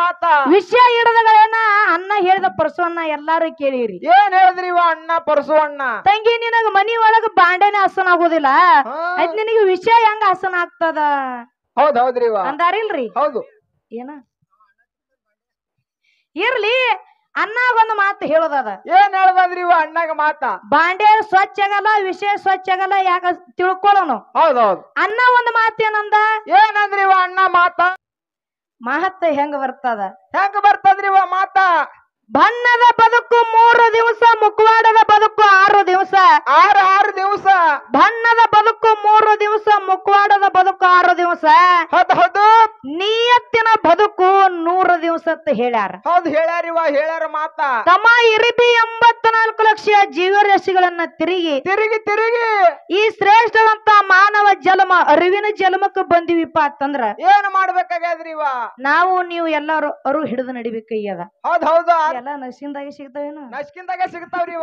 ಮಾತ ವಿಷಯ ಹಿಡಿದಗಳೇನ ಅನ್ನ ಹೇಳಿದ ಪರಸುವನ್ನ ಎಲ್ಲಾರು ಕೇಳಿರಿ ಏನ್ ಹೇಳಿದ್ರಿ ಇವ ಅಣ್ಣ ಪರಸುವಣ್ಣ ತಂಗಿ ನಿನಗ ಮನಿ ಒಳಗ ಬಾಂಡೆನೆ ಹಸನ ಆಗೋದಿಲ್ಲ ಅದ್ ನಿನಗೆ ವಿಷಯ ಹೆಂಗ ಹಸನ ಆಗ್ತದ ಹೌದ್ ಹೌದ್ರಿ ಇವ ಅಂದಾರಿಲ್ರಿ ಹೌದು ಏನ ಇರ್ಲಿ ಅನ್ನಾಗ ಒಂದು ಮಾತು ಹೇಳೋದದ ಏನ್ ಹೇಳದದ್ರಿ ಇವ ಅಣ್ಣಾಗ ಮಾತ ಬಾಂಡೆ ಸ್ವಚ್ಛ ಆಗಲ್ಲ ವಿಷಯ ಸ್ವಚ್ಛ ಆಗಲ್ಲ ಯಾಕ ತಿಳ್ಕೊಳನು ಹೌದೌದು ಅಣ್ಣ ಒಂದು ಮಾತೇನಂದ ಏನಂದ್ರಿ ಇವ ಅಣ್ಣ ಮಾತ ಮಹತ್ವ ಹೆಂಗ ಬರ್ತದ ಹೆಂಗ ಬರ್ತದ್ರಿ ಮಾತಾ ಬಣ್ಣದ ಜನ್ಮಕ್ಕ ಬಂದಿವಿಪ್ಪ ಅಂತಂದ್ರ ಏನು ಮಾಡ್ಬೇಕಾಗ್ಯಾದ್ರಿ ನಾವು ನೀವು ಎಲ್ಲಾರು ಅರು ಹಿಡಿದು ನಡಿಬೇಕಯ್ಯದ ಹೌದ್ ಹೌದು ಎಲ್ಲ ನಸಿಂದಾಗ ಸಿಗ್ತಾವೇನು ನಸ್ಕಿಂದಾಗ ಸಿಗ್ತಾವ್ರಿ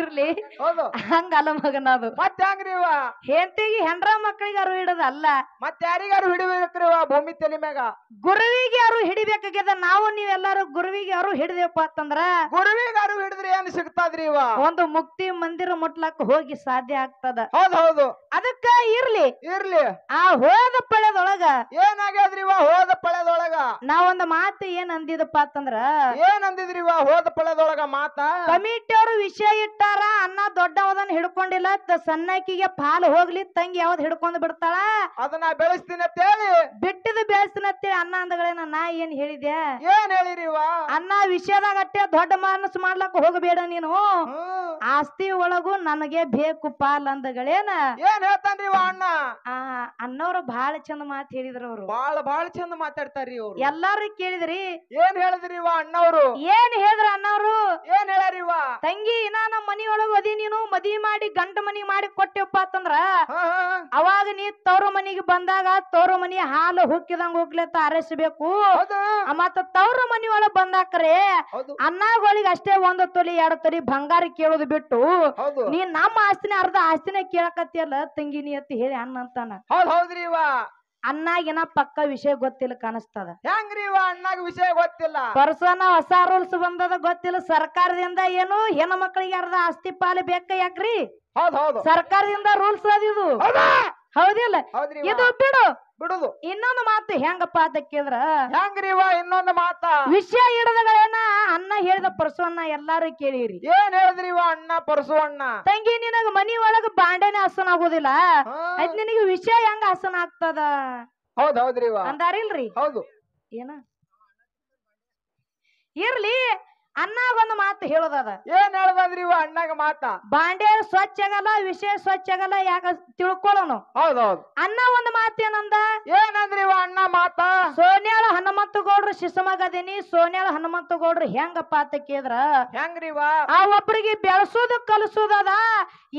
ಇರ್ಲಿ ಹೌದು ಹಂಗಲ್ಲ ಮಗನ ಅದು ಮತ್ತೆ ಹೆಂಗ್ರಿ ಹೆಂಡತಿಗೆ ಹೆಂಡ್ರ ಮಕ್ಕಳಿಗೆ ಅರು ಹಿಡದಲ್ಲ ಮತ್ತೆ ಯಾರಿಗಾರು ಹಿಡಿಬೇಕ್ರಿ ಭೂಮಿ ತಲೆ ಮ್ಯಾಗ ಗುರುವಿಗೆ ಯಾರು ಹಿಡಿಬೇಕಾಗ್ಯದ ನಾವು ನೀವೆಲ್ಲಾರು ಗುರುವಿಗೆ ಯಾರು ಹಿಡಿದೇವಪ್ಪ ಅಂತಂದ್ರ ಗುರುವಿಗೆ ಯಾರು ಹಿಡಿದ್ರೆ ಏನ್ ಸಿಗ್ತದ್ರಿ ಇವ ಒಂದು ಮುಕ್ತಿ ಮಂದಿರ ಮುಟ್ಲಕ್ ಹೋಗಿ ಸಾಧ್ಯ ಆಗ್ತದ ಹೌದ್ ಹೌದು ಅದಕ್ಕ ಇರ್ಲಿ ಇರ್ಲಿ ಆ ಹೋದ ಪಳೆದೊಳಗ ಏನಾಗ್ಯಾದ್ರಿ ವಾ ಹೋದ ಪಳೆದೊಳಗ ನಾವೊಂದು ಮಾತು ಏನ್ ಅಂದಿದಪ್ಪ ಅಂತಂದ್ರ ಏನ್ ಅಂದಿದ್ರಿ ವಾ ಹೋದ ಪಳೆದೊಳಗ ಮಾತ ಕಮಿಟಿ ಅವರು ವಿಷಯ ಇಟ್ಟಾರ ಅಣ್ಣ ದೊಡ್ಡವದನ್ನ ಹಿಡ್ಕೊಂಡಿಲ್ಲ ಸಣ್ಣಕಿಗೆ ಪಾಲ್ ಹೋಗ್ಲಿ ತಂಗಿ ಯಾವ್ದು ಹಿಡ್ಕೊಂಡ್ ಬಿಡ್ತಾಳ ಅದನ್ನ ಬೆಳೆಸ್ತೀನಿ ಹೇಳಿ ಬಿಟ್ಟಿದ್ ಬೆಳೆಸ್ತೀನಿ ಅಂತೇಳಿ ಅನ್ನ ಅಂದಗಳೇನ ನಾ ಏನ್ ಹೇಳಿದೆ ಏನ್ ಅಣ್ಣ ವಿಷಯದಾಗ ಅಟ್ಟೆ ದೊಡ್ಡ ಮನಸ್ ಮಾಡ್ಲಕ್ ಹೋಗಬೇಡ ನೀನು ಆಸ್ತಿ ಒಳಗೂ ನನಗೆ ಬೇಕು ಪಾಲ್ ಅಂದಗಳೇನ ಏನ್ ಹೇಳ್ತಾನ್ರಿ ಅಣ್ಣ ಅನ್ನೋರು ಬಹಳ ಚಂದ ಮಾತು ಹೇಳಿದ್ರು ಅವರು ಬಹಳ ಬಹಳ ಚಂದ ಮಾತಾಡ್ತಾರ್ರಿ ಅವ್ರು ಎಲ್ಲಾರು ಕೇಳಿದ್ರಿ ಏನ್ ಹೇಳಿದ್ರಿ ಅಣ್ಣವ್ರು ಏನ್ ಹೇಳಿದ್ರ ಅಣ್ಣವ್ರು ಏನ್ ಹೇಳಾರಿವ ತಂಗಿ ಇನ್ನ ನಮ್ಮ ಮನಿಯೊಳಗ ಮದಿ ನೀನು ಮದಿ ಮಾಡಿ ಗಂಡ ಮನಿ ಮಾಡಿ ಕೊಟ್ಟೆಪ್ಪ ಅಂತಂದ್ರ ಅವಾಗ ನೀ ತವರು ಮನಿಗೆ ಬಂದಾಗ ತವರು ಮನಿ ಹಾಲು ಹುಕ್ಕಿದಂಗ ಹೋಗ್ಲತ್ತ ಅರಸಬೇಕು ಮತ್ತ ತವ್ರ ಮನಿ ಒಳಗ ಬಂದಾಕ್ರೆ ಅನ್ನಗಳಿಗೆ ಅಷ್ಟೇ ಒಂದ್ ತೊಲಿ ಎರಡ್ ತೊಲಿ ಬಂಗಾರ ಕೇಳೋದು ಬಿಟ್ಟು ನೀ ನಮ್ಮ ಆಸ್ತಿನ ಅರ್ಧ ಆಸ್ತಿನ ಕೇಳಕತ್ತಿಯಲ್ಲ ತಂಗಿನಿ ಅಂತ ಹೇಳಿ ಅಣ್ಣ ಅಂತಾನ ಅನ್ನಾಗಿನ ಪಕ್ಕ ವಿಷಯ ಗೊತ್ತಿಲ್ಲ ಕಾಣಿಸ್ತದ ಹೆಂಗ್ರಿ ಇವ ಅಣ್ಣಾಗ ವಿಷಯ ಗೊತ್ತಿಲ್ಲ ಪರ್ಸನ ಹೊಸ ರೂಲ್ಸ್ ಬಂದದ ಗೊತ್ತಿಲ್ಲ ಸರ್ಕಾರದಿಂದ ಏನು ಹೆಣ್ಣು ಮಕ್ಕಳಿಗೆ ಅರ್ಧ ಆಸ್ತಿ ಪಾಲು ಬೇಕ ಯಾಕ್ರಿ ಸರ್ಕಾರದಿಂದ ರೂಲ್ಸ್ ಇದು ಹೌದಿಲ್ಲ ಬಿಡು ಬಿಡುದು ಇನ್ನೊಂದು ಮಾತು ಹೆಂಗಪ್ಪ ಅಂತ ಕೇಳಿದ್ರ ಹೆಂಗ್ರಿ ಇನ್ನೊಂದು ಮಾತ ವಿಷಯ ಹಿಡಿದಗಳೇನ ಅನ್ನ ಹೇಳಿದ ಪರ್ಸವನ್ನ ಎಲ್ಲಾರು ಕೇಳಿರಿ ಏನ್ ಹೇಳಿದ್ರಿ ಅಣ್ಣ ಪರಸುವಣ್ಣ ತಂಗಿ ನಿನಗ ಮನಿ ಒಳಗ ಬಾಂಡೆನೆ ಹಸನ ಆಗೋದಿಲ್ಲ ಅದ್ ನಿನಗೆ ವಿಷಯ ಹೆಂಗ ಹಸನ ಆಗ್ತದ ಹೌದ್ ಹೌದ್ರಿ ಅಂದಾರಿಲ್ರಿ ಹೌದು ಏನ ಇರ್ಲಿ ಅನ್ನಾಗ ಒಂದು ಮಾತು ಹೇಳೋದದ ಏನ್ ಹೇಳದ್ರಿ ಇವ ಅಣ್ಣಾಗ ಮಾತ ಬಾಂಡೆ ಸ್ವಚ್ಛ ಆಗಲ್ಲ ವಿಷಯ ಸ್ವಚ್ಛ ಆಗಲ್ಲ ಯಾಕ ತಿಳ್ಕೊಳ್ಳೋನು ಹೌದೌದು ಅನ್ನ ಒಂದು ಮಾತೇನಂದ ಏನಂದ್ರಿ ಅಣ್ಣ ಮಾತ ಸೋನಿಯಾಳ ಹನುಮಂತ ಗೌಡ್ರು ಶಿಸಮಗದೀನಿ ಸೋನಿಯಾಳ ಹನುಮಂತ ಗೌಡ್ರು ಹೆಂಗಪ್ಪ ಅಂತ ಕೇಳಿದ್ರ ಹೆಂಗ್ರಿ ಇವ ಆ ಒಬ್ಬರಿಗೆ ಬೆಳೆಸೋದು ಕಲಿಸೋದದ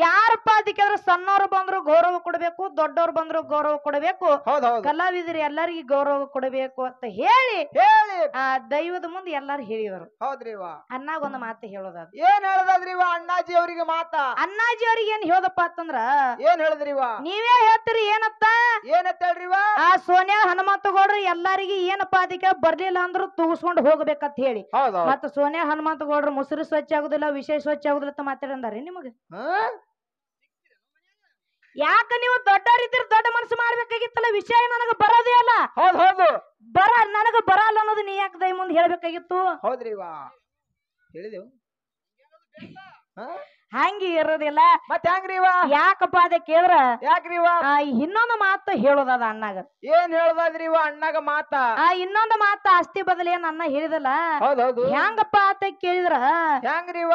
ಯಾರಪ್ಪ ಅದಕ್ಕೆ ಸಣ್ಣವ್ರು ಬಂದ್ರು ಗೌರವ ಕೊಡಬೇಕು ದೊಡ್ಡವ್ರು ಬಂದ್ರು ಗೌರವ ಕೊಡಬೇಕು ಕಲಾವಿದ್ರಿ ಎಲ್ಲರಿಗೂ ಗೌರವ ಕೊಡಬೇಕು ಅಂತ ಹೇಳಿ ಹೇಳಿ ಆ ದೈವದ ಮುಂದೆ ಎಲ್ಲಾರು ಹೇಳಿದರು ಹೌದ್ರಿ ಹೇಳದವ ಅಣ್ಣಾಗ ಒಂದ್ ಮಾತು ಹೇಳೋದ ಏನ್ ಹೇಳದ್ರಿ ಇವ ಅಣ್ಣಾಜಿ ಅವರಿಗೆ ಮಾತ ಅಣ್ಣಾಜಿ ಅವ್ರಿಗೆ ಏನ್ ಹೇಳದಪ್ಪ ಅಂತಂದ್ರ ಏನ್ ಹೇಳದ್ರಿ ಇವ ನೀವೇ ಹೇಳ್ತೀರಿ ಏನತ್ತ ಏನತ್ತ ಹೇಳ್ರಿ ಆ ಸೋನಿಯಾ ಹನುಮಂತ ಗೌಡ್ರು ಎಲ್ಲಾರಿಗೆ ಏನಪ್ಪ ಅದಕ್ಕೆ ಬರ್ಲಿಲ್ಲ ಅಂದ್ರು ತೂಗಿಸ್ಕೊಂಡು ಹೋಗ್ಬೇಕಂತ ಹೇಳಿ ಮತ್ತ ಸೋನಿಯಾ ಹನುಮಂತ ಗೌಡ್ರು ಮುಸುರು ಸ್ವಚ್ಛ ಆಗುದಿಲ್ಲ ವಿಶೇಷ ಸ್ವಚ್ಛ ಆಗುದಿಲ್ಲ ಅಂತ ಮಾತಾಡಂದಾರಿ ನಿಮಗೆ ಯಾಕ ನೀವು ದೊಡ್ಡವರಿದ್ದೀರ ದೊಡ್ಡ ಮನಸ್ಸು ಮಾಡ್ಬೇಕಾಗಿತ್ತಲ್ಲ ವಿಷಯ ನನಗ ಬರೋದೇ ಅಲ್ಲ ಹೌದು ಹೌದು ಬರ ನನಗ ಬರಲ್ಲ ಅನ್ನೋದು ನೀ ಯಾಕೆ ದಯ ಮುಂದೆ ಹೇಳ್ಬೇಕಾಗಿತ್ತು ಹೌದ್ರಿ ವಾ ಹೇಳಿದೆವು ಹಂಗೆ ಇರೋದಿಲ್ಲ ಮತ್ತೆ ಯಾಕಪ್ಪ ಇನ್ನೊಂದು ಮಾತು ಹೇಳೋದದ ಅಣ್ಣಾಗ ಏನ್ ಹೇಳೋದಾದ್ರಿವ ಅಣ್ಣಾಗ ಮಾತ ಇನ್ನೊಂದು ಮಾತ ಆಸ್ತಿ ಬದಲಿ ಏನ್ ಅಣ್ಣ ಹೇಳಿದಲ್ಲ ಹೆಂಗಪ್ಪ ಆತ ಕೇಳಿದ್ರ ಹೆಂಗ್ರೀವ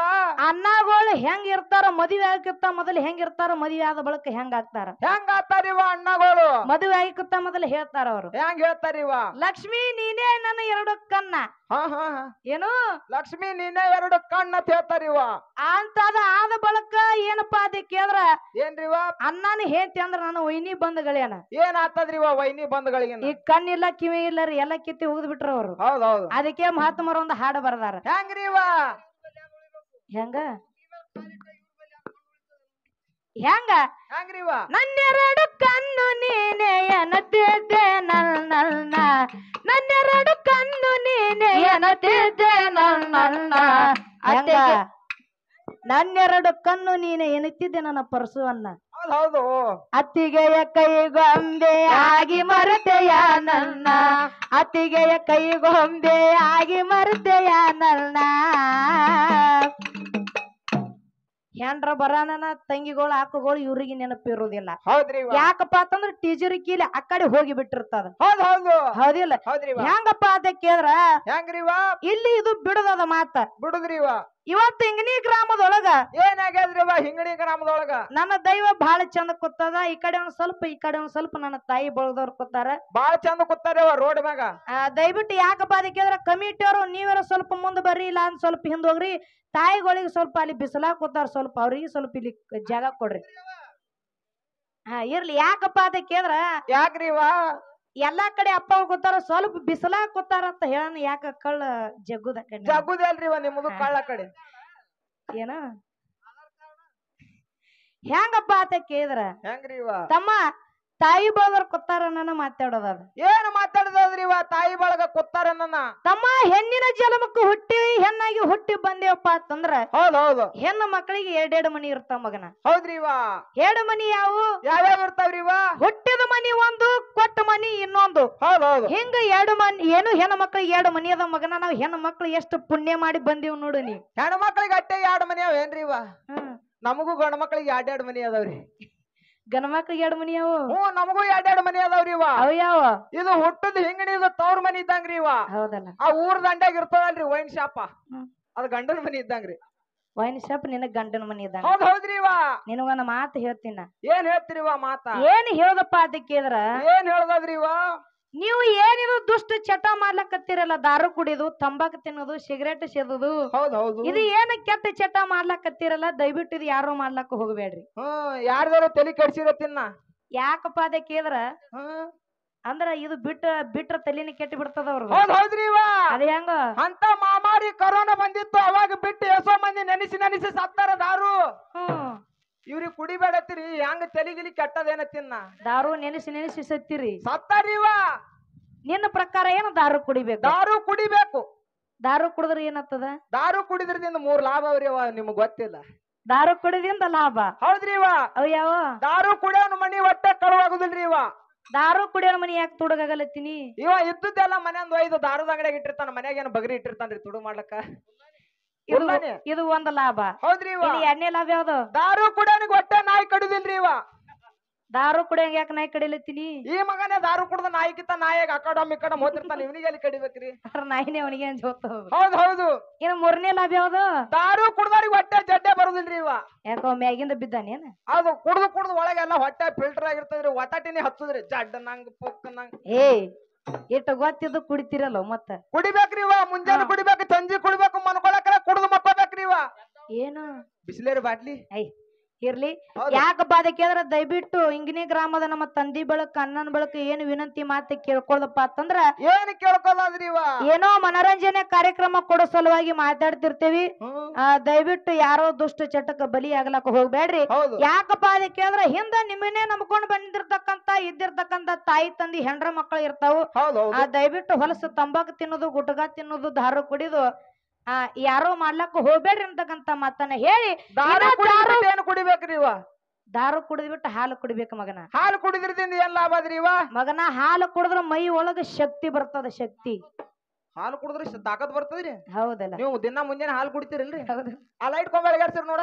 ಅಣ್ಣಗಳು ಹೆಂಗ್ ಇರ್ತಾರ ಮದುವೆ ಆಗಕ್ಕಿಂತ ಮೊದಲು ಹೆಂಗ್ ಇರ್ತಾರ ಮದುವೆ ಆದ ಬಳಿಕ ಹೆಂಗ್ ಆಗ್ತಾರ ಹೆಂಗ್ ಆಗ್ತಾರಿವ ಅಣ್ಣಗಳು ಮದುವೆ ಆಗಕ್ಕಿಂತ ಮೊದಲು ಹೇಳ್ತಾರ ಅವ್ರು ಹೆಂಗ್ ಹೇಳ್ತಾರಿವ ಲಕ್ಷ್ಮಿ ನೀನೇ ನನ್ನ ಎರಡು ಕಣ್ಣ ಹಾ ಹಾ ಏನು ಲಕ್ಷ್ಮಿ ನಿನ್ನ ಎರಡು ಕಣ್ಣ ಅಂತ ಅಂತದ ಆದ ಬಳಕ ಏನಪ್ಪಾ ಅದಕ್ಕೆ ಕೇಳ್ರ ಏನ್ರಿವ ಅಣ್ಣನ ಹೇಳ್ತಿ ಅಂದ್ರ ನಾನು ವೈನಿ ಬಂದ್ಗಳೇನ ಏನ್ ವೈನಿ ಬಂದ್ಗಳಿಗೆ ಈ ಕಣ್ಣಿಲ್ಲ ಕಿವಿ ಇಲ್ಲ ರೀ ಎಲ್ಲ ಕಿತ್ತಿ ಹೋಗ್ದ್ ಬಿಟ್ರ ಅವ್ರು ಹೌದೌದು ಅದಕ್ಕೆ ಮಹಾತ್ಮರ ಒಂದು ಹಾಡು ಬರ್ದಾರ ಹೆಂಗ್ರಿವ ಹೆಂಗ ಹೆಂಗ ನನ್ನೆರಡು ಕಣ್ಣು ನೀನೆ ಎನತಿದ್ದೆ ನಲ್ ನನ್ನೆರಡು ಕಣ್ಣು ನೀನೆ ಎನತಿದ್ದೆ ನಲ್ ನನ್ನೆರಡು ಕಣ್ಣು ನೀನೆ ಏನಿತ್ತಿದ್ದೆ ನನ್ನ ಪರಸುವನ್ನ ಹೌದು ಅತ್ತಿಗೆಯ ಕೈಗೊಂಬೆ ಆಗಿ ಮರುತೆಯ ನನ್ನ ಅತ್ತಿಗೆಯ ಕೈಗೊಂಬೆ ಆಗಿ ಮರುತೆಯ ನನ್ನ ಏನ್ರ ಬರಾನ ತಂಗಿಗಳು ಅಕ್ಕಗಳು ಇವ್ರಿಗೆ ನೆನಪಿರೋದಿಲ್ಲ ಹೌದ್ರಿ ಯಾಕಪ್ಪ ಅಂತಂದ್ರ ಟೀಚರ್ ಕೀಲಿ ಆ ಕಡೆ ಹೋಗಿ ಬಿಟ್ಟಿರ್ತದ ಹೌದು ಹೌದಿಲ್ಲ ಹೆಂಗಪ್ಪ ಅದಕ್ಕೆ ಇಲ್ಲಿ ಇದು ಬಿಡದದ ಮಾತ ಬಿಡುದ್ರಿವಾ ಇವತ್ತು ಹಿಂಗನಿ ಗ್ರಾಮದೊಳಗ ಏನಾಗ್ಯದ್ರಿವ ಹಿಂಗಣಿ ಗ್ರಾಮದೊಳಗ ನನ್ನ ದೈವ ಬಹಳ ಚಂದ ಕೂತದ ಈ ಕಡೆ ಒಂದ್ ಸ್ವಲ್ಪ ಈ ಕಡೆ ಒಂದ್ ಸ್ವಲ್ಪ ನನ್ನ ತಾಯಿ ಬಳದವ್ರು ಕೂತಾರ ಬಾಳ ಚಂದ ಕೂತಾರ್ಯವ ರೋಡ್ ಮ್ಯಾಗ ಆ, ದಯವಿಟ್ಟು ಯಾಕಪ್ಪ ಅದಕ್ಕೆಂದ್ರ ಕಮಿಟಿ ಅವರು ನೀವೆಲ್ಲ ಸ್ವಲ್ಪ ಮುಂದೆ ಬರ್ರಿ ಇಲ್ಲ ಅಂದ್ ಸ್ವಲ್ಪ ಹಿಂದ್ ಹೋಗ್ರಿ ತಾಯಿಗಳಿಗೆ ಸ್ವಲ್ಪ ಅಲ್ಲಿ ಬಿಸಿಲಾಗ ಕೂತಾರ ಸ್ವಲ್ಪ ಅವ್ರಿಗೆ ಸ್ವಲ್ಪ ಇಲ್ಲಿ ಜಾಗ ಕೊಡ್ರಿ ಹಾ ಇರ್ಲಿ ಯಾಕಪ್ಪ ಯಾಕ್ರಿ ವಾ ಎಲ್ಲಾ ಕಡೆ ಅಪ್ಪ ಕೂತಾರ ಸ್ವಲ್ಪ ಬಿಸಿಲಾಗ ಕೂತಾರ ಅಂತ ಹೇಳನ ಯಾಕ ಕಳ್ಳ ಜಗ್ಗುದ ಜಗ್ಗುದಲ್ರಿ ಒಂದ್ ನಿಮ್ಮದು ಕಳ್ಳ ಕಡೆ ಏನ ಹೆಂಗಪ್ಪ ಆತ ಕೇಳಿದ್ರ ಹೆಂಗ್ರಿ ತಮ್ಮ ತಾಯಿ ಬಳಗರ್ ಕೊತ್ತಾರನ್ನ ನನ್ನ ಮಾತಾಡೋದ ಏನ್ ಮಾತಾಡೋದ್ರಿ ಇವ ತಾಯಿ ಬಳಗ ಕೊತ್ತಾರನ್ನ ತಮ್ಮ ಹೆಣ್ಣಿನ ಜನ್ಮಕ್ಕೆ ಹುಟ್ಟಿ ಹೆಣ್ಣಾಗಿ ಹುಟ್ಟಿ ಬಂದೇವಪ್ಪ ಅಂತಂದ್ರ ಹೌದೌದು ಹೌದು ಹೆಣ್ಣು ಮಕ್ಕಳಿಗೆ ಎರಡೆರಡು ಮನಿ ಇರ್ತಾವ ಮಗನ ಹೌದ್ರಿ ಇವ ಎರಡು ಮನಿ ಯಾವ ಯಾವ್ಯಾವ ಇರ್ತಾವ್ರಿ ಇವ ಹುಟ್ಟಿದ ಮನಿ ಒಂದು ಕೊಟ್ಟ ಮನಿ ಇನ್ನೊಂದು ಹೌದೌದು ಹೌದು ಹಿಂಗ ಎರಡು ಮನಿ ಏನು ಹೆಣ್ಣು ಮಕ್ಕಳಿಗೆ ಎರಡು ಮನಿ ಅದ ಮಗನ ನಾವ್ ಹೆಣ್ಣು ಮಕ್ಳು ಎಷ್ಟು ಪುಣ್ಯ ಮಾಡಿ ಬಂದೀವ್ ನೋಡು ನೀ ಹೆಣ್ಣು ಮಕ್ಳಿಗೆ ಅಟ್ಟೆ ಎರಡು ಮನಿ ಏನ್ರಿ ಇವ ನಮಗೂ ಗಂಡ್ ಮಕ್ಳಿಗೆ ಎರಡೆರಡು ಮನಿ ಅದಾವ್ರಿ ಗಣ ಮಕ್ಳಿಗೆ ಎರಡ್ ಮನಿ ಅವು ಹ್ಞೂ ನಮಗೂ ಎರಡೆರಡು ಮನಿ ಅದಾವ್ರಿ ಯಾವ ಇದು ಹುಟ್ಟದ ಹಿಂಗಣಿ ಇದು ತವ್ರ ಮನಿ ಇದ್ದಂಗ್ರಿ ಇವ ಹೌದಲ್ಲ ಆ ಊರ್ ದಂಡಾಗ ಇರ್ತದಲ್ರಿ ವೈನ್ ಶಾಪ ಅದ ಅದ್ ಗಂಡನ ಮನಿ ಇದ್ದಂಗ್ರಿ ವೈನ್ ಶಾಪ್ ನಿನ ಗಂಡನ ಮನಿ ಇದ್ದ ಹೌದ್ ಹೌದ್ರಿ ಇವ ನಿನ್ ಮಾತು ಹೇಳ್ತೀನ ಏನ್ ಹೇಳ್ತೀರಿ ಇವ ಮಾತ ಏನ್ ಹೇಳದಪ್ಪ ಅದಕ್ಕೆ ಇದ್ರ ಏನ್ ಹೇಳ್ದದ್ರಿ ಇವ ನೀವು ಏನಿದು ದುಷ್ಟ ಚಟ ಮಾಡ್ಲಕತ್ತೀರಲ್ಲ ದಾರು ಕುಡಿದು ತಂಬಾಕು ತಿನ್ನೋದು ಸಿಗರೇಟ್ ಸೇದುದು ಹೌದು ಇದು ಏನ ಕೆಟ್ಟ ಚಟ ಮಾಡ್ಲಕತ್ತೀರಲ್ಲ ದಯವಿಟ್ಟು ಇದು ಯಾರು ಮಾಡ್ಲಕ್ಕ ಹೋಗ್ಬೇಡ್ರಿ ಹ್ಮ್ ಯಾರ್ದಾರ ತಲೆ ಕಡ್ಸಿರೋ ತಿನ್ನ ಯಾಕಪ್ಪ ಅದೇ ಕೇದ್ರ ಹ್ಮ್ ಅಂದ್ರ ಇದು ಬಿಟ್ಟ ಬಿಟ್ರ ತಲೆನ ಕೆಟ್ಟ ಬಿಡ್ತದ ಅವ್ರು ಹೌದ್ರಿ ಅದ ಹೆಂಗ ಅಂತ ಮಾಮಾರಿ ಕರೋನಾ ಬಂದಿತ್ತು ಅವಾಗ ಬಿಟ್ಟು ಎಷ್ಟೋ ಮಂದಿ ನೆನೆಸಿ ನೆನಸಿ ಸತ್ತಾರ ದಾರು ಹ್ಮ್ ಇವ್ರಿಗೆ ಕುಡಿಬೇಡತ್ತಿರಿ ಹೆಂಗ ತಲಿಗಿಲಿ ಕೆಟ್ಟದೇನ ತಿನ್ನ ದಾರು ನೆನೆಸಿ ನೆನೆಸಿ ಸತ್ತಿರಿ ಸತ್ತಾರಿವ ನಿನ್ನ ಪ್ರಕಾರ ಏನು ದಾರು ಕುಡಿಬೇಕು ದಾರು ಕುಡಿಬೇಕು ದಾರು ಕುಡಿದ್ರೆ ಏನತ್ತದ ದಾರು ಕುಡಿದ್ರದಿಂದ ಮೂರ್ ಲಾಭ ಅವ್ರಿ ನಿಮ್ಗೆ ಗೊತ್ತಿಲ್ಲ ದಾರು ಕುಡಿದಿಂದ ಲಾಭ ಹೌದ್ರಿ ಇವ್ವ ಅವ್ ಯಾವ ದಾರು ಕುಡಿಯೋನು ಮನಿ ಒಟ್ಟ ಕಳುವಾಗುದಿಲ್ರಿ ಇವ ದಾರು ಕುಡಿಯೋ ಮನಿ ಯಾಕೆ ತುಡುಗಾಗಲತ್ತೀನಿ ಇವ ಇದ್ದದ್ದೆಲ್ಲ ಮನೆಯೊಂದು ಒಯ್ದು ದಾರದ ಅಂಗಡಿಯಾಗ ಇಟ್ಟಿರ್ತಾನ ಮನ್ಯಾಗ ಏನು ಬಗರಿ ಇಟ್ಟಿರ್ತಾನ್ರಿ ತುಡು ಮಾಡ್ಲಕ್ಕ ಇದು ಒಂದ ಲಾಭ ಹೌದ್ರಿ ಎಣ್ಣೆ ಲಾಭ ಯಾವ್ದು ದಾರು ಕೂಡ ಹೊಟ್ಟೆ ನಾಯಿ ಕಡಿದಿಲ್ರಿ ಇವ ದಾರು ಕುಡಿಯಂಗ ಯಾಕೆ ನಾಯಿ ಕಡಿಲತ್ತೀನಿ ಈ ಮಗನೇ ದಾರು ಕುಡ್ದ ಕಿತ್ತ ನಾಯಿಗೆ ಅಕಾಡಮಿ ಇಕಡಮ್ ಮೋತಿರ್ತಾನೆ ಇವನಿಗೆ ಅಲ್ಲಿ ಕಡಿಬೇಕ್ರಿ ನಾಯಿನೇ ಅವನಿಗೆ ಅಂತ ಹೋಗ್ತ ಹೌದು ಹೌದು ಇನ್ನು ಮೂರನೇ ಲಾಭ ಯಾವ್ದು ದಾರು ಕುಡ್ದವ್ರಿಗೆ ಹೊಟ್ಟೆ ಜಡ್ಡೆ ಬರುದಿಲ್ರಿ ಇವ ಯಾಕೋ ಮ್ಯಾಗಿಂದ ಬಿದ್ದಾನೇನ ಅದು ಕುಡ್ದು ಕುಡ್ದು ಎಲ್ಲ ಹೊಟ್ಟೆ ಫಿಲ್ಟರ್ ಆಗಿರ್ತದ್ರಿ ಒಟಾಟಿನೇ ಹತ್ತದ್ರಿ ಜಡ್ಡ ನಂಗ್ ಪುಕ್ ನಂಗ್ ಏ ಇಟ್ಟ ಗೊತ್ತಿದ್ದು ಕುಡಿತಿರಲ್ಲ ಮತ್ತ ಕುಡಿಬೇಕ್ರಿ ಇವ ಮುಂಜಾನೆ ಕುಡಿಬೇಕು ಸಂಜೆ ಕುಡಿಬೇಕು ಮನ್ಕೊಳಕ ಇವ ಏನು ಬಿಸಿಲೇರು ಐ ಇರ್ಲಿ ಯಾಕಪ್ಪ ದಯವಿಟ್ಟು ಇಂಗಿನಿ ಗ್ರಾಮದ ನಮ್ಮ ತಂದಿ ಬಳಕ ಅಣ್ಣನ ಬಳಕ ಏನು ವಿನಂತಿ ಮಾತು ಕೇಳ್ಕೊಳ್ದಪ್ಪ ಅಂತಂದ್ರ ಏನ್ ಕೇಳ್ಕೊಲ್ಲದ್ರಿ ಏನೋ ಮನರಂಜನೆ ಕಾರ್ಯಕ್ರಮ ಕೊಡೋ ಸಲುವಾಗಿ ಮಾತಾಡ್ತಿರ್ತೀವಿ ಆ, ದಯವಿಟ್ಟು ಯಾರೋ ದುಷ್ಟ ಚಟಕ ಬಲಿ ಆಗ್ಲಾಕ ಹೋಗ್ಬೇಡ್ರಿ ಯಾಕಪ್ಪ ಅದಕ್ಕೆ ಅಂದ್ರ ಹಿಂದ ನಿಮ್ಮನ್ನೇ ನಂಬ್ಕೊಂಡ್ ಬಂದಿರ್ತಕ್ಕಂತ ಇದ್ದಿರ್ತಕ್ಕಂತ ತಾಯಿ ತಂದಿ ಹೆಂಡ್ರ ಮಕ್ಕಳು ಇರ್ತಾವ ಆ ದಯವಿಟ್ಟು ಹೊಲಸು ತಂಬಾಕು ತಿನ್ನೋದು ಗುಟ್ಗಾ ತಿನ್ನೋದು ದಾರು ಕುಡಿದು ಆ ಯಾರೋ ಮಾಡ್ಲಕ್ಕ ಹೋಗ್ಬೇಡ್ರಿ ಅಂತಕ್ಕಂತ ಮಾತನ್ನ ಹೇಳಿ ದಾರು ಏನ್ ಕುಡಿಬೇಕ್ರಿ ಇವ ದಾರು ಕುಡಿದ್ಬಿಟ್ಟು ಹಾಲು ಕುಡಿಬೇಕು ಮಗನ ಹಾಲು ಕುಡಿದ್ರದಿಂದ ಏನ್ ಲಾಭ ಅದ್ರಿ ಇವ ಮಗನ ಹಾಲು ಕುಡಿದ್ರ ಮೈ ಒಳಗ ಶಕ್ತಿ ಬರ್ತದ ಶಕ್ತಿ ಹಾಲು ಕುಡಿದ್ರೆ ತಾಕತ್ ಬರ್ತದ್ರಿ ಹೌದಲ್ಲ ನೀವು ದಿನ ಮುಂಜಾನೆ ಹಾಲು ಕುಡಿತೀರಲ್ರಿ ಹೌದು ಆ ಲೈಟ್ ನೋಡ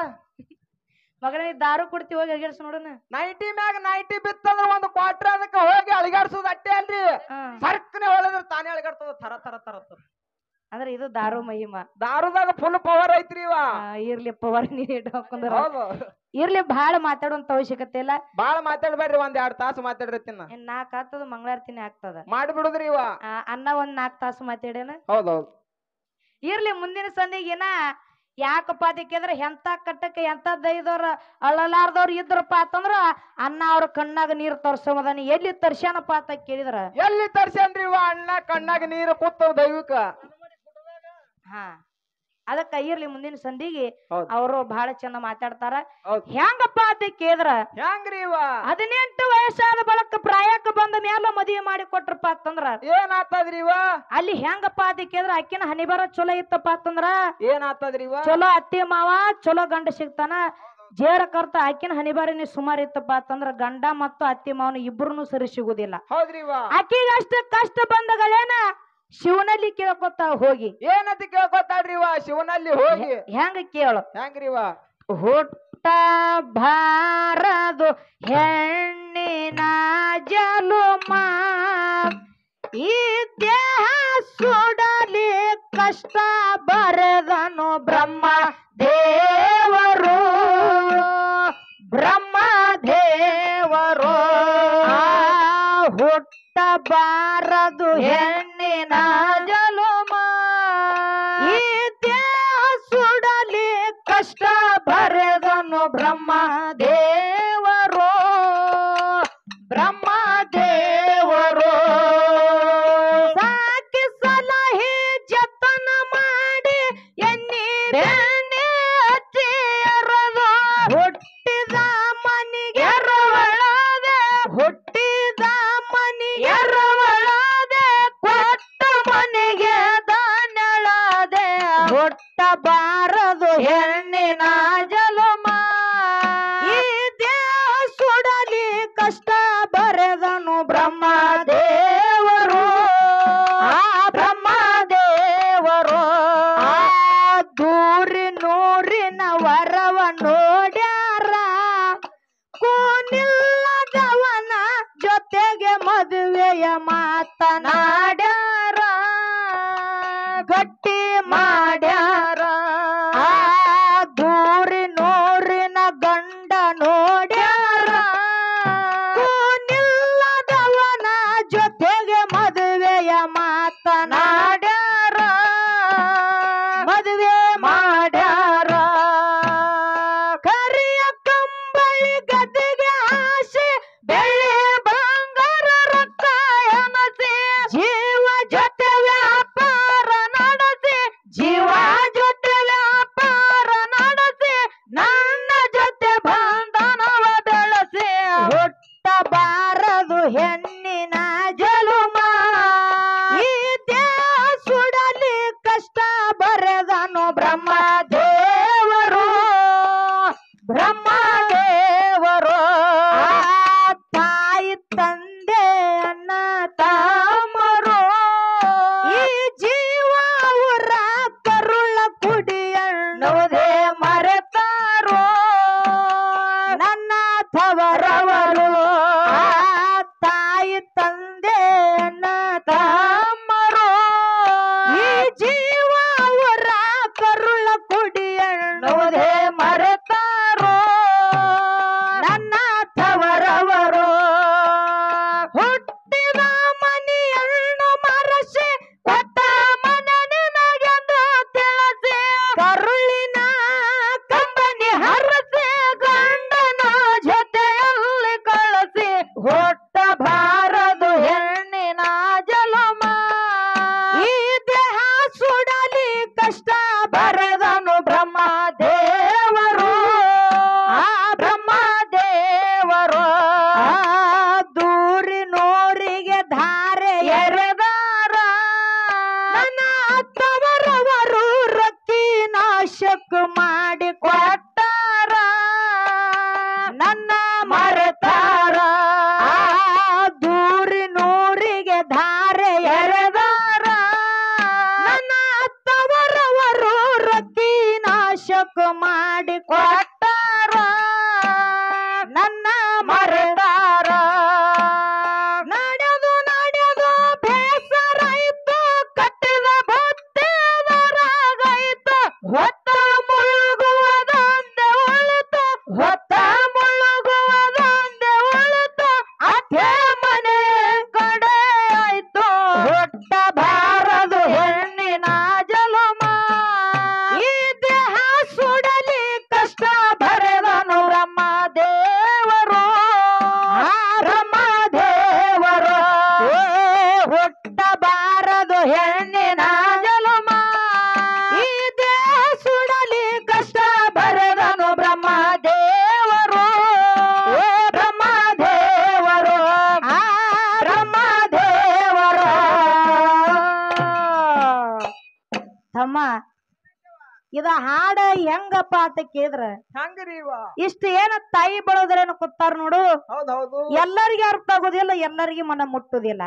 ಮಗನ ದಾರು ಕುಡ್ತಿ ಹೋಗಿ ಅಗಿರ್ಸ್ ನೋಡನ ನೈಟಿ ಮ್ಯಾಗ ನೈಟಿ ಬಿತ್ತಂದ್ರ ಒಂದು ಕ್ವಾರ್ಟರ್ ಅದಕ್ಕೆ ಹೋಗಿ ಅಳಗಾಡ್ಸೋದು ಅಟ್ಟೆ ಅಲ್ರಿ ಸರ್ಕನೆ ತಾನೇ ಅಳಗಾಡ್ತದ ತರ ತರ ತರ ತರ ಅಂದ್ರೆ ಇದು ದಾರು ಮಹಿಮ ದಾರುದಾಗ ಫುಲ್ ಪವರ್ ಐತ್ರಿ ಇರ್ಲಿ ಪವರ್ ನೀ ಇರ್ಲಿ ಬಾಳ ಮಾತಾಡುವಂತ ಅವಶ್ಯಕತೆ ಇಲ್ಲ ಬಾಳ ಮಾತಾಡ್ಬೇಡ್ರಿ ಒಂದ್ ಎರಡ್ ತಾಸು ಮಾತಾಡಿರ್ತೀನ ನಾಕ್ ಆಗ್ತದ ಮಂಗಳಾರ್ತಿನೇ ಆಗ್ತದ ಮಾಡ್ಬಿಡುದ್ರಿ ಇವ ಅನ್ನ ಒಂದ್ ನಾಕ್ ತಾಸು ಮಾತಾಡೇನ ಹೌದೌದು ಇರ್ಲಿ ಮುಂದಿನ ಸಂದಿಗೇನ ಯಾಕಪ್ಪ ಅದಕ್ಕೆಂದ್ರೆ ಎಂತ ಕಟ್ಟಕ್ಕೆ ಎಂತ ದೈದವ್ರ ಅಳಲಾರ್ದವ್ರು ಇದ್ರಪ್ಪ ಅಂತಂದ್ರ ಅನ್ನ ಅವ್ರ ಕಣ್ಣಾಗ ನೀರ್ ತರ್ಸೋದನ್ನ ಎಲ್ಲಿ ತರ್ಸ್ಯಾನಪ್ಪ ಅಂತ ಕೇಳಿದ್ರ ಎಲ್ಲಿ ತರ್ಸ್ಯಾನ್ರಿ ಇವ ಅಣ್ಣ ಕಣ್ಣಾಗ ನೀರು ಕೂತ ದೈವಿಕ ಹಾ ಅದಕ್ಕ ಇರ್ಲಿ ಮುಂದಿನ ಸಂದಿಗೆ ಅವರು ಬಹಳ ಚಂದ ಮಾತಾಡ್ತಾರ ಹೆಂಗಪ್ಪ ಅಂತ ಕೇಳಿದ್ರ ಹೆಂಗ್ರಿ ಹದಿನೆಂಟು ವಯಸ್ಸಾದ ಬಳಕ ಪ್ರಾಯಕ್ಕೆ ಬಂದ ಮೇಲೆ ಮದುವೆ ಮಾಡಿ ಕೊಟ್ರಪ್ಪ ಅಂತಂದ್ರ ಏನಾತದ್ರಿ ಅಲ್ಲಿ ಹೆಂಗಪ್ಪ ಅಂತ ಕೇಳಿದ್ರ ಅಕ್ಕಿನ ಹನಿಬರ ಚಲೋ ಇತ್ತಪ್ಪ ಅಂತಂದ್ರ ಏನಾತದ್ರಿ ಚಲೋ ಅತ್ತಿ ಮಾವ ಚಲೋ ಗಂಡ ಸಿಗ್ತಾನ ಜೇರ ಕರ್ತ ಆಕಿನ ಹನಿಬಾರಿನ ಸುಮಾರು ಇತ್ತಪ್ಪ ಅಂತಂದ್ರ ಗಂಡ ಮತ್ತು ಅತ್ತಿ ಮಾವನ ಇಬ್ಬರುನು ಸರಿ ಸಿಗುದಿಲ್ಲ ಹೌದ್ರಿ ಅಷ್ಟ ಕಷ್ಟ ಬಂದಗಳೇನ ಶಿವನಲ್ಲಿ ಕೇಳ್ಕೊತ ಹೋಗಿ ಏನಂತ ವಾ ಶಿವನಲ್ಲಿ ಹೋಗಿ ಹೆಂಗ ಕೇಳ ಹೆಂಗ್ರಿವ ಹುಟ್ಟ ಭಾರದು ಹೆಣ್ಣಿನ ಈ ದೇಹ ಸುಡಲಿ ಕಷ್ಟ ಬರ ಮಾತ ಹೆಂಗಪ್ಪ ಅಂತ ಕೇಳಿದ್ರ ಹೆಂಗ್ರೀವ ಇಷ್ಟ ಏನ ತಾಯಿ ಬಳೋದ್ರೇನ ಕೂತಾರ ನೋಡು ಹೌದು ಎಲ್ಲರಿಗೆ ಅರ್ಥ ಆಗೋದಿಲ್ಲ ಎಲ್ಲರಿಗೆ ಮನ ಮುಟ್ಟುದಿಲ್ಲ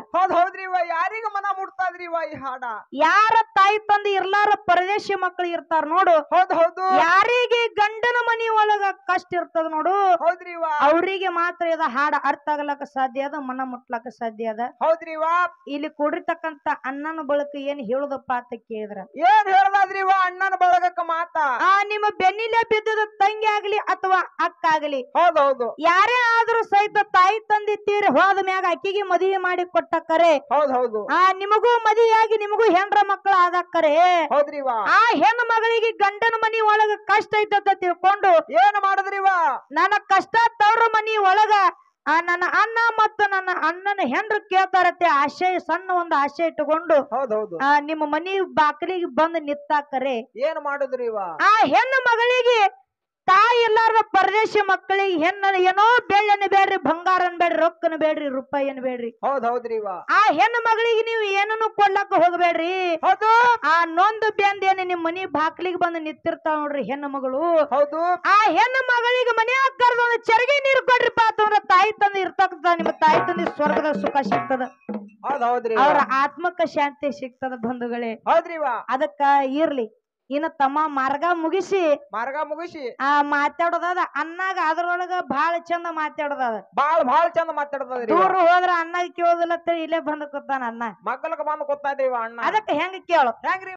ಯಾರಿಗ ಮನ ಮುಟ್ತಾದ್ರಿ ಈ ಹಾಡ ಯಾರ ತಾಯಿ ತಂದೆ ಇರ್ಲಾರ ಪರದೇಶಿ ಮಕ್ಳು ಇರ್ತಾರ ನೋಡು ಹೌದ್ ಹೌದು ಯಾರಿಗೆ ಗಂಡನ ಮನಿ ಒಳಗ ಕಷ್ಟ ಇರ್ತದ ನೋಡು ಹೌದ್ರಿ ಅವರಿಗೆ ಮಾತ್ರ ಇದ ಹಾಡ ಅರ್ಥ ಆಗ್ಲಕ್ಕ ಸಾಧ್ಯ ಅದ ಮನ ಮುಟ್ಲಕ್ಕ ಸಾಧ್ಯ ಅದ ಹೌದ್ರಿ ಇಲ್ಲಿ ಕೊಡಿರ್ತಕ್ಕಂತ ಅಣ್ಣನ ಬಳಕ ಏನ್ ಹೇಳುದಪ್ಪ ಅಂತ ಕೇಳಿದ್ರ ಏನ್ ಹೇಳ್ದಾದ್ರಿ ಅಣ್ಣನ ಬಳಗಕ್ಕ ಮಾತಾ ಆ ನಿಮ್ಮ ಬೆನ್ನಿಲೆ ಬಿದ್ದದ ತಂಗಿ ಆಗ್ಲಿ ಅಥವಾ ಅಕ್ಕ ಆಗ್ಲಿ ಹೌದೌದು ಯಾರೇ ಆದ್ರೂ ಸಹಿತ ತಾಯಿ ತಂದಿ ತೀರಿ ಹೋದ ಮ್ಯಾಗ ಅಕ್ಕಿಗೆ ಮದುವೆ ಮಾಡಿ ಕೊಟ್ಟ ಕರೆ ಹೌದು ಆ ನಿಮಗೂ ಮದುವೆಯಾಗಿ ನಿಮಗೂ ಹೆಣ್ರ ಮಕ್ಕಳು ಆದ ಕರೆ ಆ ಹೆಣ್ಣು ಮಗಳಿಗೆ ಗಂಡನ ಮನಿ ಒಳಗ ಕಷ್ಟ ಐತಂತ ತಿಳ್ಕೊಂಡು ಏನ್ ಮಾಡಿದ್ರಿವಾ ನನ್ನ ಕಷ್ಟ ತವ್ರ ಮನಿ ಒಳಗ ಆ ನನ್ನ ಅಣ್ಣ ಮತ್ತು ನನ್ನ ಅಣ್ಣನ ಹೆಂಡ್ರ ಕೇಳ್ತಾರತ್ತೆ ಆಶಯ ಸಣ್ಣ ಒಂದು ಆಶಯ ಇಟ್ಟುಕೊಂಡು ಹೌದು ಆ ನಿಮ್ಮ ಮನಿ ಬಾಕಲಿಗೆ ಬಂದು ನಿತ್ತಾಕರೆ ಏನ್ ಮಾಡಿದ್ರಿ ಆ ಹೆಣ್ಣು ಮಗಳಿಗೆ ತಾಯಿ ಇಲ್ಲಾರ್ದ ಪರದೇಶಿ ಮಕ್ಕಳಿಗೆ ಹೆಣ್ಣು ಏನೋ ಬೆಳ್ಳನ್ ಬೇಡ್ರಿ ಬಂಗಾರನ್ ಬೇಡ್ರಿ ರೊಕ್ಕನ ಬೇಡ್ರಿ ರೂಪಾಯಿನ ಬೇಡ್ರಿ ಹೌದ್ ಹೌದ್ರಿ ಆ ಹೆಣ್ಣು ಮಗಳಿಗೆ ನೀವು ಏನನ್ನು ಕೊಡ್ಲಕ್ಕ ಹೋಗ್ಬೇಡ್ರಿ ಹೌದು ಆ ನೊಂದು ಬೆಂದ ನಿಮ್ ಮನಿ ಬಾಕ್ಲಿಗೆ ಬಂದು ನಿಂತಿರ್ತಾವ ನೋಡ್ರಿ ಹೆಣ್ಣು ಮಗಳು ಹೌದು ಆ ಹೆಣ್ಣು ಮಗಳಿಗೆ ಮನೆ ಕರ್ದ ಒಂದು ಚರಿಗೆ ನೀರು ಕೊಡ್ರಿ ಅಂತಂದ್ರ ತಾಯಿ ತಂದೆ ಇರ್ತಕ್ಕ ನಿಮ್ಮ ತಾಯಿ ತಂದಿ ಸ್ವರ್ಗದ ಸುಖ ಸಿಗ್ತದ ಹೌದ್ರಿ ಅವ್ರ ಆತ್ಮಕ್ಕ ಶಾಂತಿ ಸಿಗ್ತದ ಬಂಧುಗಳೇ ಹೌದ್ರಿ ಅದಕ್ಕ ಇರ್ಲಿ ಇನ್ನು ತಮ್ಮ ಮಾರ್ಗ ಮುಗಿಸಿ ಮಾರ್ಗ ಮುಗಿಸಿ ಆ ಮಾತಾಡೋದದ ಅನ್ನಾಗ ಅದ್ರೊಳಗ ಬಹಳ ಚಂದ ಮಾತಾಡೋದದ ಬಾಳ ಬಾಳ ಚಂದ ಮಾತಾಡೋದ್ರಿ ದೂರ ಹೋದ್ರ ಅನ್ನಾಗ ಕೇಳೋದಿಲ್ಲ ಇಲ್ಲೇ ಬಂದ್ ಕೊತ್ತಾನ ಅನ್ನ ಮಕ್ಕಳಕ್ಕೆ ಬಂದ್ ಗೊತ್ತಾದ್ರಿ ಅಣ್ಣ ಅದಕ್ಕೆ ಹೆಂಗ ಕೇಳು ಹೆಂಗ್ರಿ